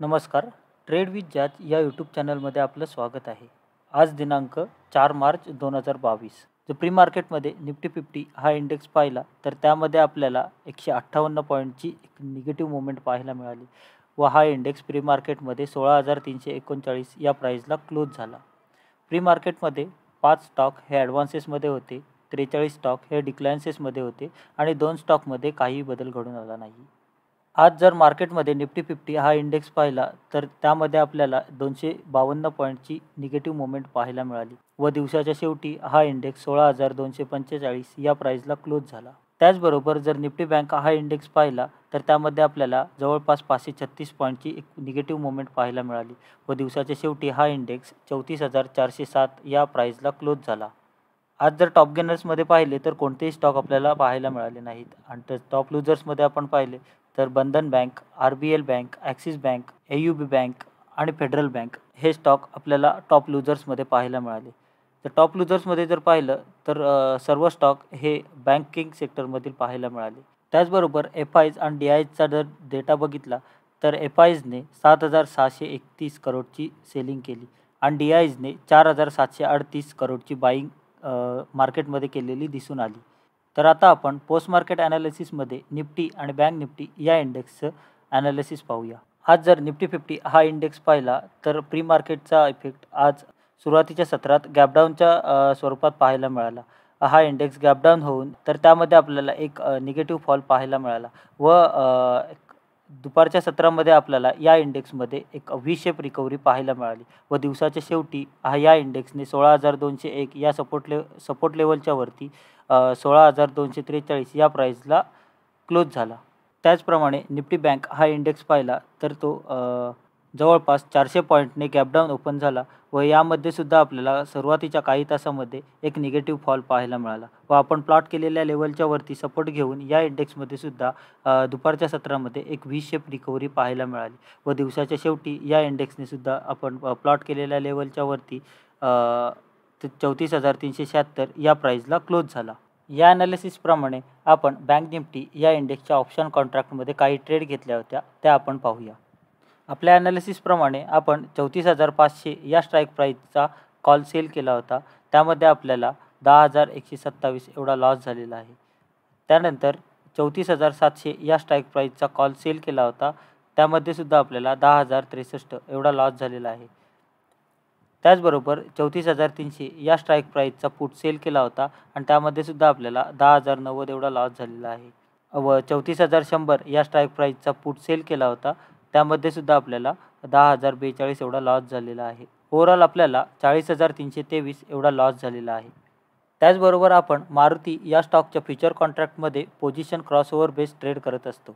नमस्कार trade with jazz या YouTube चॅनलमध्ये आपलं स्वागत आहे आज दिनांक चार मार्च दोन हजार बावीस जर प्री मार्केटमध्ये निफ्टी फिफ्टी हा इंडेक्स पाहिला तर त्यामध्ये आपल्याला एकशे अठ्ठावन्न पॉईंटची एक निगेटिव्ह मुवमेंट पाहायला मिळाली व हा इंडेक्स प्री मार्केटमध्ये सोळा हजार तीनशे एकोणचाळीस या प्राईजला क्लोज झाला प्री मार्केटमध्ये पाच स्टॉक हे ॲडव्हान्सेसमध्ये होते त्रेचाळीस स्टॉक हे डिक्लायन्सेसमध्ये होते आणि दोन स्टॉकमध्ये काही बदल घडून आला नाही आज जर मार्केटमध्ये निफ्टी फिफ्टी हा इंडेक्स पाहिला तर त्यामध्ये आपल्याला दोनशे बावन्न पॉईंटची निगेटिव्ह मुवमेंट पाहायला मिळाली व दिवसाच्या शेवटी हा इंडेक्स सोळा हजार दोनशे पंचेचाळीस या प्राईजला क्लोज झाला त्याचबरोबर जर निफ्टी बँक हा इंडेक्स पाहिला तर त्यामध्ये आपल्याला जवळपास पाचशे छत्तीस पॉईंटची एक निगेटिव्ह मुवमेंट पाहायला मिळाली व दिवसाच्या शेवटी हा इंडेक्स चौतीस हजार चारशे सात या प्राईजला क्लोज झाला आज जर टॉप गेनर्समध्ये पाहिले तर कोणतेही स्टॉक आपल्याला पाहायला मिळाले नाहीत आणि तर टॉप लुजर्समध्ये आपण पाहिले तर Bandhan bank R B L bank Axis bank A U बी बँक आणि फेडरल बँक हे स्टॉक आपल्याला टॉप लुजर्समध्ये पाहायला मिळाले तर टॉप लुजर्समध्ये जर पाहिलं तर सर्व स्टॉक हे बँकिंग सेक्टरमधील पाहायला मिळाले त्याचबरोबर एफ आयज आणि डी आयजचा जर डेटा बघितला तर एफ आयजने सात हजार सहाशे एकतीस करोडची सेलिंग केली आणि डी आयजने चार हजार सातशे अडतीस करोडची बाईंग मार्केटमध्ये केलेली दिसून आली तर आता आपण पोस्ट मार्केट ॲनालिसिसमध्ये निफ्टी आणि बँक निफ्टी या इंडेक्सचं ॲनालिसिस पाहूया आज जर निफ्टी फिफ्टी हा इंडेक्स पाहिला तर प्री मार्केटचा इफेक्ट आज सुरुवातीच्या सत्रात गॅपडाऊनच्या स्वरूपात पाहायला मिळाला हा इंडेक्स गॅपडाऊन होऊन तर त्यामध्ये आपल्याला एक निगेटिव्ह फॉल पाहायला मिळाला व दुपारच्या सत्रामध्ये आपल्याला या इंडेक्समध्ये एक व्ही शेप रिकव्हरी पाहायला मिळाली व दिवसाच्या शेवटी हा या इंडेक्सने सोळा हजार दोनशे एक या सपोर्ट ले सपोर्ट लेवलच्या वरती सोळा हजार दोनशे त्रेचाळीस या प्राईजला क्लोज झाला त्याचप्रमाणे निफ्टी बँक हा इंडेक्स पाहिला तर तो जवळपास चारशे पॉईंटने गॅपडाऊन ओपन झाला व यामध्ये सुद्धा आपल्याला सुरुवातीच्या काही तासामध्ये एक निगेटिव्ह फॉल पाहायला मिळाला व आपण प्लॉट केलेल्या लेवलच्या वरती सपोर्ट घेऊन या इंडेक्समध्ये सुद्धा दुपारच्या सत्रामध्ये एक वी शेप रिकव्हरी पाहायला मिळाली व दिवसाच्या शेवटी या इंडेक्सने सुद्धा आपण प्लॉट केलेल्या लेवलच्या वरती चौतीस हजार तीनशे शहात्तर या प्राईजला क्लोज झाला या ॲनालिसिसप्रमाणे आपण बँक निफ्टी या इंडेक्सच्या ऑप्शन कॉन्ट्रॅक्टमध्ये काही ट्रेड घेतल्या होत्या त्या आपण पाहूया आपल्या ॲनालिसिसप्रमाणे आपण चौतीस हजार पाचशे या स्ट्राईक प्राईजचा कॉल सेल केला होता त्यामध्ये आपल्याला दहा हजार एकशे सत्तावीस एवढा लॉस झालेला आहे त्यानंतर चौतीस हजार सातशे या स्ट्राईक प्राईजचा कॉल सेल केला होता त्यामध्ये सुद्धा आपल्याला दहा हजार त्रेसष्ट एवढा लॉस झालेला आहे त्याचबरोबर चौतीस हजार तीनशे या स्ट्राईक प्राईजचा पुट सेल केला होता आणि त्यामध्ये सुद्धा आपल्याला दहा हजार नव्वद एवढा लॉस झालेला आहे व चौतीस हजार शंभर या स्ट्राईक प्राईजचा पुट सेल केला होता त्यामध्ये सुद्धा आपल्याला दहा हजार बेचाळीस एवढा लॉस झालेला आहे ओव्हरऑल आपल्याला चाळीस हजार तीनशे तेवीस एवढा लॉस झालेला आहे त्याचबरोबर आपण मारुती या स्टॉकच्या फ्युचर कॉन्ट्रॅक्टमध्ये पोझिशन क्रॉसओव्हर बेस्ड ट्रेड करत असतो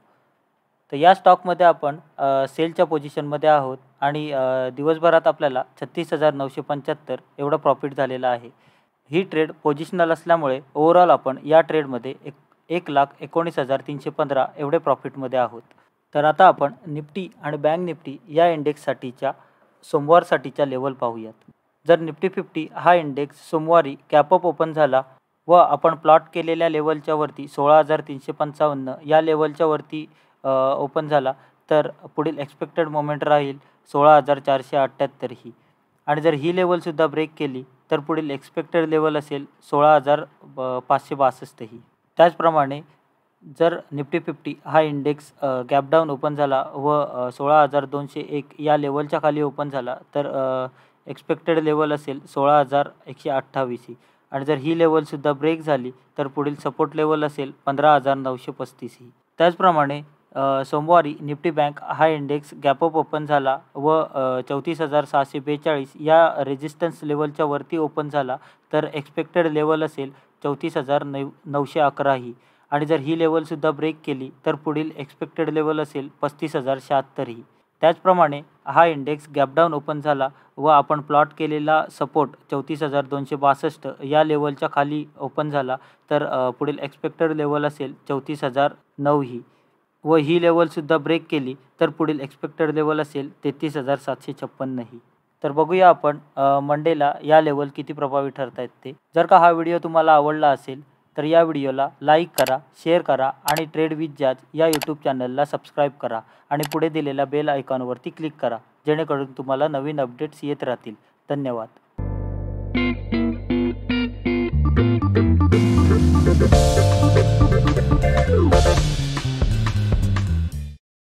तर या स्टॉकमध्ये आपण सेलच्या पोझिशनमध्ये आहोत आणि दिवसभरात आपल्याला छत्तीस हजार नऊशे पंच्याहत्तर एवढा प्रॉफिट झालेला आहे ही ट्रेड पोझिशनल असल्यामुळे ओव्हरऑल आपण या ट्रेडमध्ये एक एक लाख एकोणीस हजार तीनशे पंधरा एवढे प्रॉफिटमध्ये आहोत तर आता आपण निफ्टी आणि बँक निफ्टी या इंडेक्ससाठीच्या सोमवारसाठीच्या लेवल पाहूयात जर निफ्टी फिफ्टी हा इंडेक्स सोमवारी कॅपअप ओपन झाला व आपण प्लॉट केलेल्या लेवलच्या वरती सोळा हजार तीनशे पंचावन्न या लेवलच्या वरती ओपन झाला तर पुढील एक्सपेक्टेड मोमेंट राहील सोळा हजार चारशे अठ्ठ्याहत्तर ही आणि जर ही लेवलसुद्धा ब्रेक केली तर पुढील एक्सपेक्टेड लेवल असेल सोळा हजार पाचशे बासष्ट ही त्याचप्रमाणे जर निफ्टी फिफ्टी हा इंडेक्स गॅपडाऊन ओपन झाला व सोळा हजार दोनशे एक या लेवलच्या खाली ओपन झाला तर एक्सपेक्टेड लेवल असेल सोळा हजार एकशे अठ्ठावीस ही आणि जर ही लेवलसुद्धा ब्रेक झाली तर पुढील सपोर्ट लेवल असेल पंधरा हजार नऊशे पस्तीस ही त्याचप्रमाणे सोमवारी निफ्टी बँक हा इंडेक्स गॅपअप ओपन झाला व चौतीस हजार सहाशे बेचाळीस या रेजिस्टन्स लेवलच्या वरती ओपन झाला तर एक्सपेक्टेड लेवल असेल चौतीस हजार नऊ नऊशे अकरा ही आणि जर ही लेवलसुद्धा ब्रेक केली तर पुढील एक्सपेक्टेड लेवल असेल पस्तीस हजार शहात्तर ही त्याचप्रमाणे हा इंडेक्स गॅपडाऊन ओपन झाला व आपण प्लॉट केलेला सपोर्ट चौतीस हजार दोनशे बासष्ट या लेवलच्या खाली ओपन झाला तर पुढील एक्सपेक्टेड लेवल असेल चौतीस हजार नऊ ही व ही लेवलसुद्धा ब्रेक केली तर पुढील एक्सपेक्टेड लेवल असेल तेहतीस हजार सातशे छप्पन्न तर बघूया आपण मंडेला या लेवल किती प्रभावी ठरत आहेत ते जर का हा व्हिडिओ तुम्हाला आवडला असेल तर या व्हिडिओला लाईक करा शेअर करा आणि ट्रेड विथ जॅज या यूट्यूब चॅनलला सबस्क्राईब करा आणि पुढे दिलेल्या बेल आयकॉनवरती क्लिक करा जेणेकरून तुम्हाला नवीन अपडेट्स येत राहतील धन्यवाद